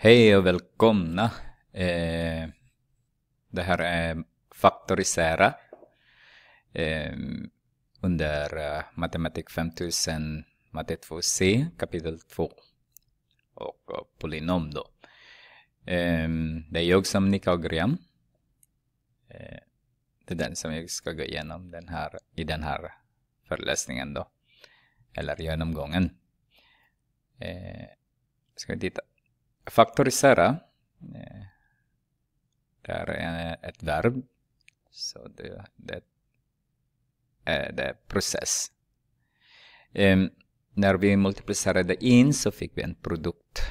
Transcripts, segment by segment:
Hej och välkomna! Eh, det här är Faktorisera eh, under eh, Matematik 5000, matte 2c, kapitel 2 och, och polynom då. Eh, det är jag som Nika och eh, Graham. det är den som jag ska gå igenom den här, i den här föreläsningen då, eller genomgången. Eh, ska vi titta. Faktorisera. Eh, det är ett verb. Så det, det är process. Um, när vi multiplicerade in så fick vi en produkt.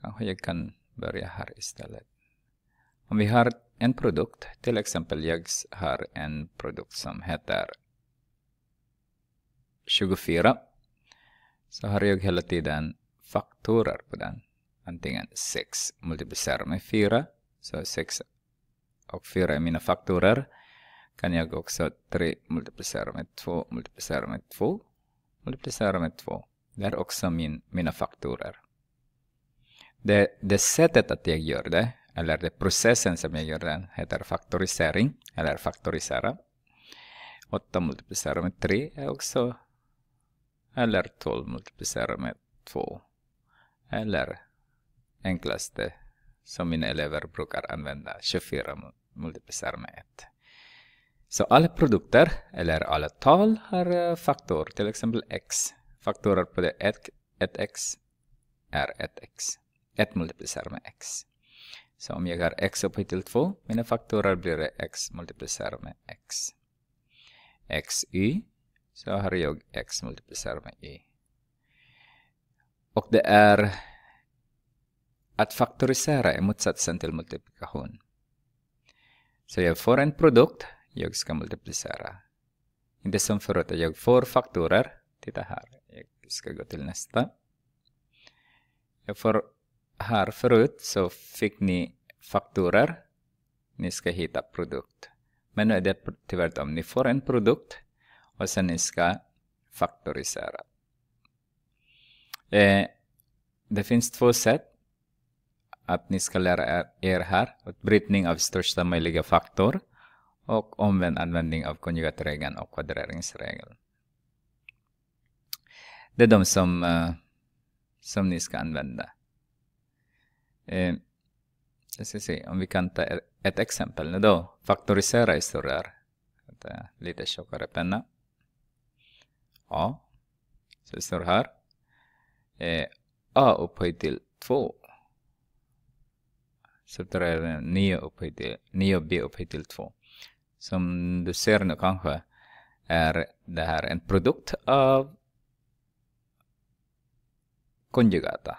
Kanske jag kan börja här istället. Om vi har en produkt, till exempel jag har en produkt som heter 24. Så har jag hela tiden faktorer på den antingen 6 multiplicerar med 4. Så 6 och 4 är mina faktorer. Kan jag också 3 multiplicera med 2 multiplicera med 2 multiplicera med 2. Det är också min, mina faktorer. Det, det sättet att jag gör det, eller det processen som jag gör den, heter faktorisering, eller faktorisera. 8 multiplicerar med 3 är också, eller 12 multiplicerar med 2, eller enklaste som mina elever brukar använda, 24 multiplicerat med 1. Så alla produkter, eller alla tal, har eh, faktor, till exempel x. Faktorer på det 1, 1x är 1x. 1 multiplicerat med x. Så om jag har x upphöjt till 2, mina faktorer blir det x multiplicerat med x. xy, så har jag x multiplicerat med y. Och det är att faktorisera är motsatsen till multiplikation. Så jag får en produkt, jag ska multiplicera. Inte som förut, jag får faktorer. Titta här, jag ska gå till nästa. Jag får här förut så fick ni faktorer. Ni ska hitta produkt. Men nu är det tvärtom. Ni får en produkt och sen ni ska faktorisera. Eh, det finns två sätt att ni ska lära er här brytning av största möjliga faktor och omvänd användning av konjugatregeln och kvadreringsregeln. Det är de som, uh, som ni ska använda. Uh, jag ska se om vi kan ta ett exempel nu då. Faktorisera historier. Lite tjockare penna. Ja, så det står här. Eh, A upphöjt till 2 subtraherar 9 upphöjt till 9b upphöjt till 2. Som du ser nu kanske är det här en produkt av konjugata.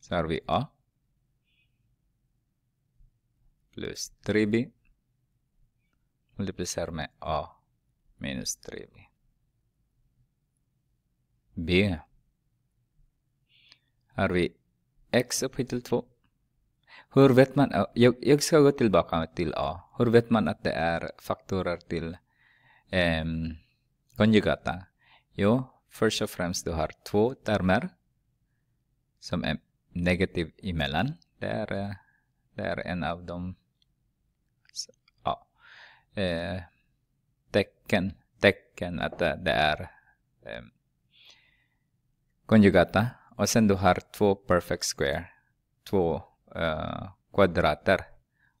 Så har vi a plus 3b multiplicerar med a minus 3b. b. Här har vi x upphöjt till 2 hur vet man? Jag, jag ska gå tillbaka till A. Hur vet man att det är faktorer till um, konjugata? Jo, först och främst du har två termer som är negativ emellan. Det är, eh, det är en av de ja, eh, tecken, tecken att det är eh, konjugata. Och sen du har två perfect square, två kvadrater.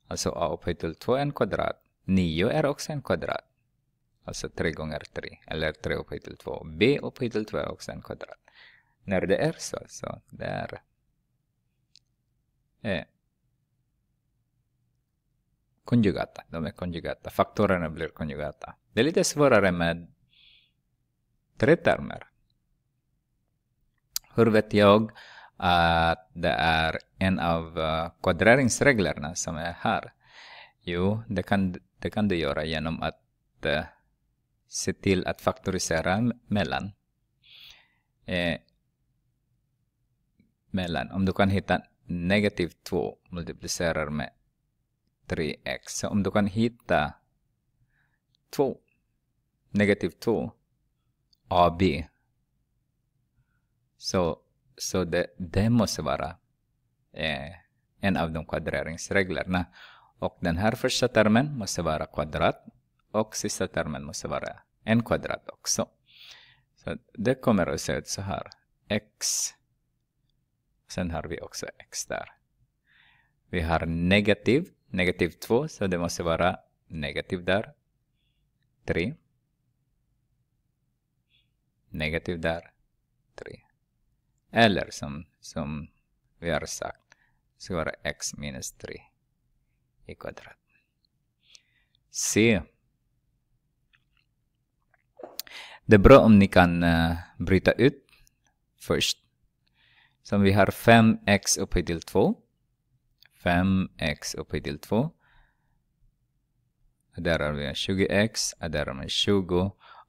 Alltså a upphöjt till 2 är en kvadrat. 9 är också en kvadrat. Alltså 3 gånger 3. Eller 3 upphöjt till 2. b upphöjt till 2 är också en kvadrat. När det är så, så där. Eh. Konjugata. De är konjugata. Faktorerna blir konjugata. Det är lite svårare med tre termer. Hur vet jag att eh, det är en av eh, kvadreringsreglerna som är här? Jo, det kan, det kan du göra genom att eh, se till att faktorisera mellan. Eh, mellan. Om du kan hitta negativ 2 multiplicerar med 3x. Så om du kan hitta 2, negativ 2, AB. Så så det, det måste vara eh, en av de kvadreringsreglerna. Och den här första termen måste vara kvadrat och sista termen måste vara en kvadrat också. Så det kommer att se ut så här. x. Sen har vi också x där. Vi har negativ, negativ 2, så det måste vara negativ där. 3. Negativ där. 3. Eller som, som vi har sagt, så är x minus 3 i kvadrat. C. Det är bra om ni kan uh, bryta ut först. Som vi har 5x upphöjt till 2. 5x upphöjt till 2. Där har vi 20x, och där har vi 20.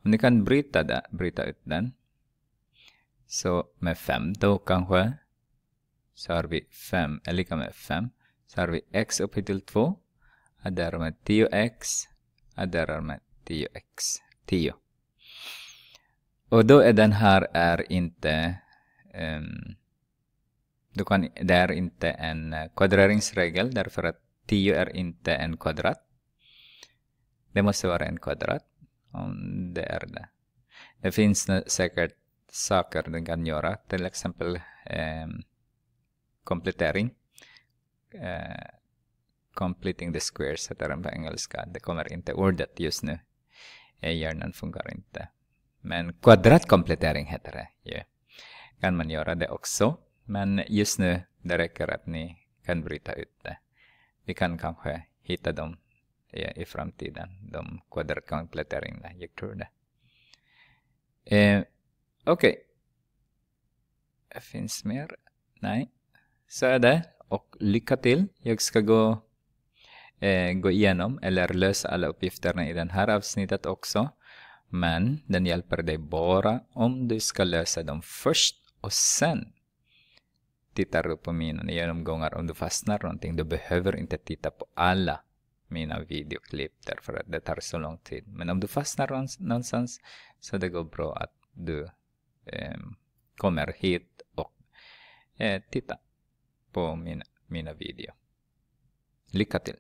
Om ni kan bryta, det, bryta ut den. Så med 5 då kanske. Så har vi 5 är lika med 5. Så har vi x upphöjt till 2. Adderar med 10x. Adderar med 10x. 10. Och då är den här är inte um, ehm, du kan, det är inte en kvadreringsregel därför att 10 är inte en kvadrat. Det måste vara en kvadrat. Om det är det. Det finns säkert saker den kan göra, till exempel eh, komplettering. Eh, completing the squares heter den på engelska. Det kommer inte ordet just nu. Eh, hjärnan funkar inte. Men kvadratkomplettering heter det. Yeah. Kan man göra det också. Men just nu, det räcker att ni kan bryta ut det. Vi kan kanske hitta dem i, eh, i framtiden, de kvadratkompletteringarna. Jag tror det. Eh, Okej. Okay. Finns mer? Nej. Så är det. Och lycka till. Jag ska gå, eh, gå igenom eller lösa alla uppgifterna i det här avsnittet också. Men den hjälper dig bara om du ska lösa dem först och sen tittar du på mina genomgångar om du fastnar någonting. Du behöver inte titta på alla mina videoklipp därför att det tar så lång tid. Men om du fastnar någonstans så det går bra att du Ehm, kommer hit och eh, titta på min, mina videor. Lycka till!